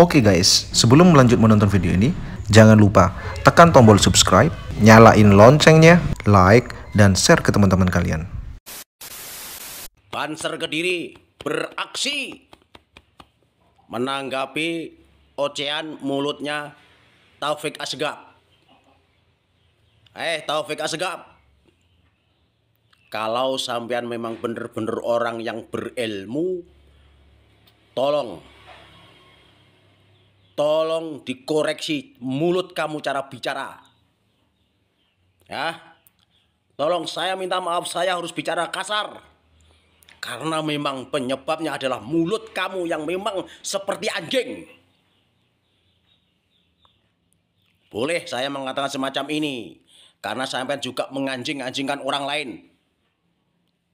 Oke okay guys, sebelum lanjut menonton video ini, jangan lupa tekan tombol subscribe, nyalain loncengnya, like, dan share ke teman-teman kalian. Banser Kediri beraksi menanggapi ocehan mulutnya Taufik Asgab. Eh, Taufik Asgab. Kalau sampean memang bener-bener orang yang berilmu, tolong tolong dikoreksi mulut kamu cara bicara. Ya. Tolong saya minta maaf saya harus bicara kasar. Karena memang penyebabnya adalah mulut kamu yang memang seperti anjing. Boleh saya mengatakan semacam ini. Karena sampai juga menganjing-anjingkan orang lain.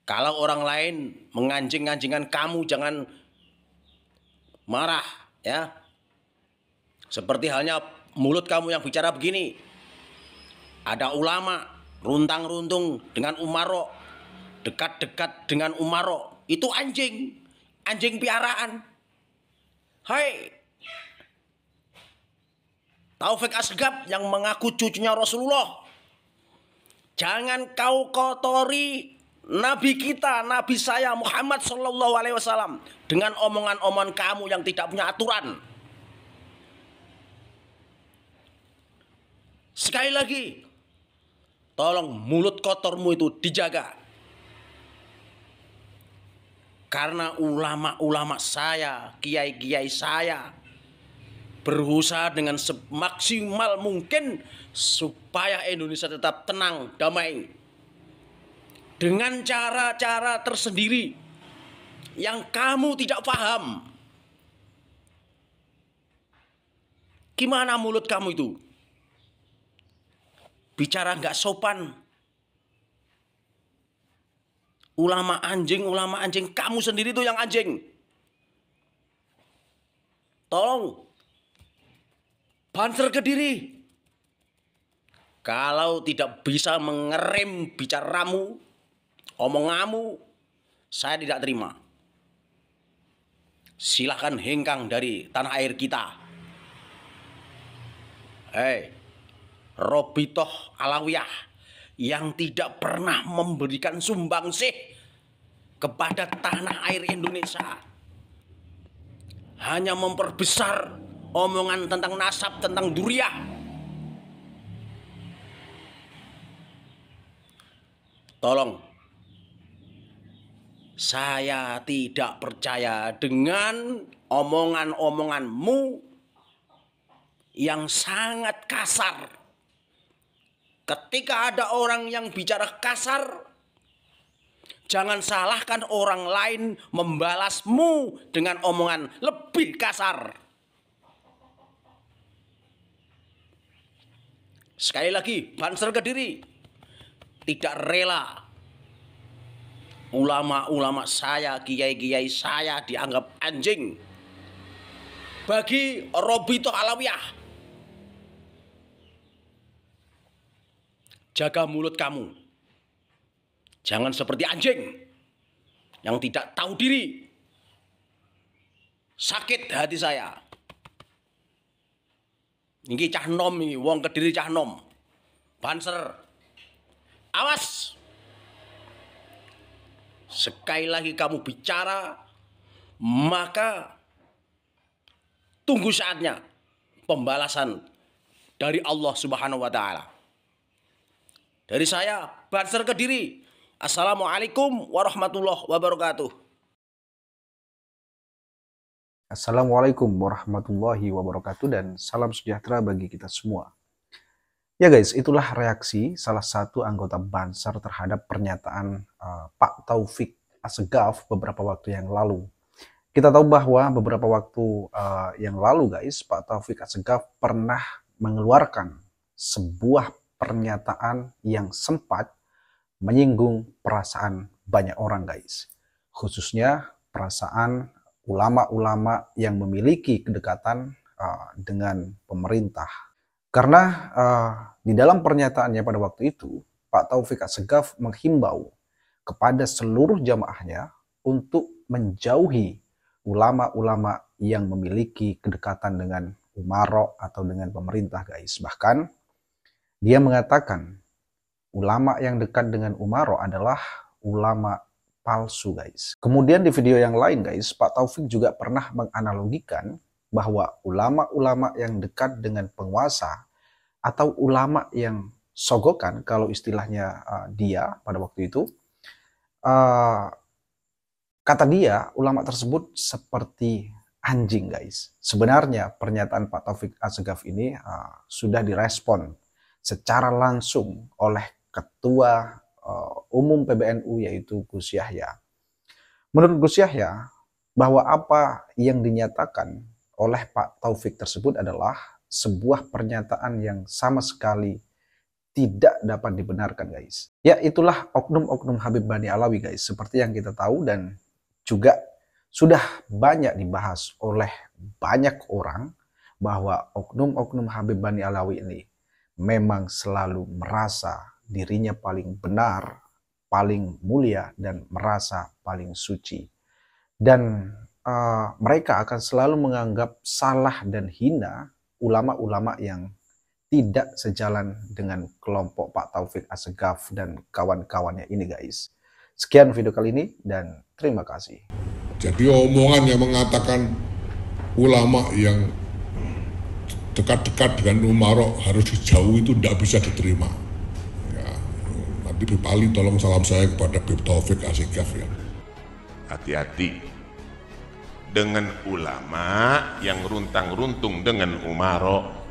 Kalau orang lain menganjing-anjingkan kamu jangan marah ya seperti halnya mulut kamu yang bicara begini. Ada ulama runtang-runtung dengan Umaro, dekat-dekat dengan Umaro. Itu anjing, anjing piaraan. Hai, Taufik Asgab yang mengaku cucunya Rasulullah. Jangan kau kotori Nabi kita, Nabi saya Muhammad Shallallahu Alaihi Wasallam dengan omongan-omongan kamu yang tidak punya aturan. sekali lagi, tolong mulut kotormu itu dijaga. Karena ulama-ulama saya, kiai-kiai saya, berusaha dengan semaksimal mungkin supaya Indonesia tetap tenang, damai. Dengan cara-cara tersendiri yang kamu tidak paham. Gimana mulut kamu itu? bicara nggak sopan. Ulama anjing, ulama anjing, kamu sendiri tuh yang anjing. Tolong. Banser ke diri. Kalau tidak bisa mengerem bicaramu, omongamu, saya tidak terima. Silahkan hengkang dari tanah air kita. Hei, Robitoh Alawiyah yang tidak pernah memberikan sumbangsih kepada tanah air Indonesia. Hanya memperbesar omongan tentang nasab, tentang duriah. Tolong. Saya tidak percaya dengan omongan-omonganmu yang sangat kasar Ketika ada orang yang bicara kasar, jangan salahkan orang lain membalasmu dengan omongan lebih kasar. Sekali lagi, Banser Kediri tidak rela ulama-ulama saya, kiai-kiai saya dianggap anjing bagi Robito Alawiyah Jaga mulut kamu. Jangan seperti anjing yang tidak tahu diri. Sakit hati saya. Ini cah nom ini, wong kediri cah nom. Banser. Awas. Sekali lagi kamu bicara, maka tunggu saatnya pembalasan dari Allah Subhanahu wa taala. Dari saya, Banser Kediri. Assalamualaikum warahmatullahi wabarakatuh. Assalamualaikum warahmatullahi wabarakatuh dan salam sejahtera bagi kita semua. Ya guys, itulah reaksi salah satu anggota Banser terhadap pernyataan uh, Pak Taufik Asegaf beberapa waktu yang lalu. Kita tahu bahwa beberapa waktu uh, yang lalu guys, Pak Taufik Asegaf pernah mengeluarkan sebuah pernyataan yang sempat menyinggung perasaan banyak orang guys. Khususnya perasaan ulama-ulama yang memiliki kedekatan uh, dengan pemerintah. Karena uh, di dalam pernyataannya pada waktu itu, Pak Taufik Asegaf menghimbau kepada seluruh jamaahnya untuk menjauhi ulama-ulama yang memiliki kedekatan dengan umarok atau dengan pemerintah guys. Bahkan dia mengatakan ulama yang dekat dengan Umaro adalah ulama palsu guys. Kemudian di video yang lain guys, Pak Taufik juga pernah menganalogikan bahwa ulama-ulama yang dekat dengan penguasa atau ulama yang sogokan kalau istilahnya uh, dia pada waktu itu uh, kata dia ulama tersebut seperti anjing guys. Sebenarnya pernyataan Pak Taufik Asegaf ini uh, sudah direspon secara langsung oleh Ketua eh, Umum PBNU yaitu Gus Yahya. Menurut Gus Yahya, bahwa apa yang dinyatakan oleh Pak Taufik tersebut adalah sebuah pernyataan yang sama sekali tidak dapat dibenarkan guys. Ya itulah oknum-oknum Habib Bani Alawi guys seperti yang kita tahu dan juga sudah banyak dibahas oleh banyak orang bahwa oknum-oknum Habib Bani Alawi ini memang selalu merasa dirinya paling benar, paling mulia, dan merasa paling suci. Dan uh, mereka akan selalu menganggap salah dan hina ulama-ulama yang tidak sejalan dengan kelompok Pak Taufik Asegaf dan kawan-kawannya ini guys. Sekian video kali ini dan terima kasih. Jadi omongan yang mengatakan ulama yang dekat-dekat dengan Umarok harus dijauhi itu tidak bisa diterima. Ya, nanti Bib Ali tolong salam saya kepada Bib Taufik Asikaf ya. Hati-hati dengan ulama yang runtang-runtung dengan Umarok.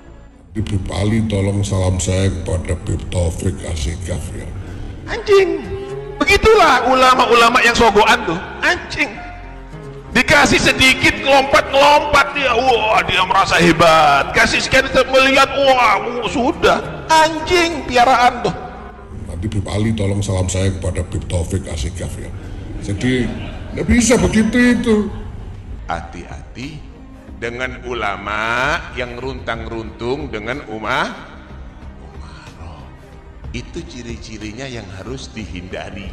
Bip Ali tolong salam saya kepada Bib Taufik Asikaf ya. Anjing, begitulah ulama-ulama yang sogoan tuh, anjing dikasih sedikit lompat-lompat dia wah dia merasa hebat kasih sekali melihat wah uh, sudah anjing piaraan tuh nanti Bib Ali tolong salam saya kepada Bib Taufik Asik ya. jadi nggak bisa begitu itu hati-hati dengan ulama yang runtang-runtung dengan umah itu ciri-cirinya yang harus dihindari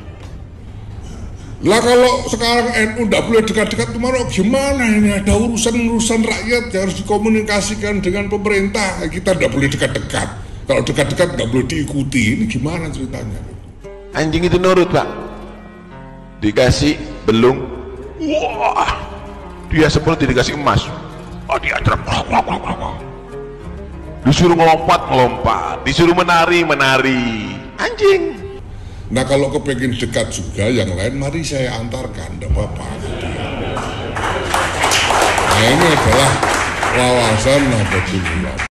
lah kalau sekarang NU tidak boleh dekat-dekat ke gimana ini ada urusan-urusan rakyat yang harus dikomunikasikan dengan pemerintah. Kita tidak boleh dekat-dekat. Kalau dekat-dekat tidak boleh diikuti. Ini gimana ceritanya? Anjing itu nurut pak. Dikasih belung. Wah, dia seperti dikasih emas. Oh, dia Disuruh melompat, melompat. Disuruh menari, menari. Anjing. Nah kalau kepengen dekat juga yang lain mari saya antarkan, tidak apa-apa. Gitu. Nah ini adalah wawasan Nahdlatul Ulama.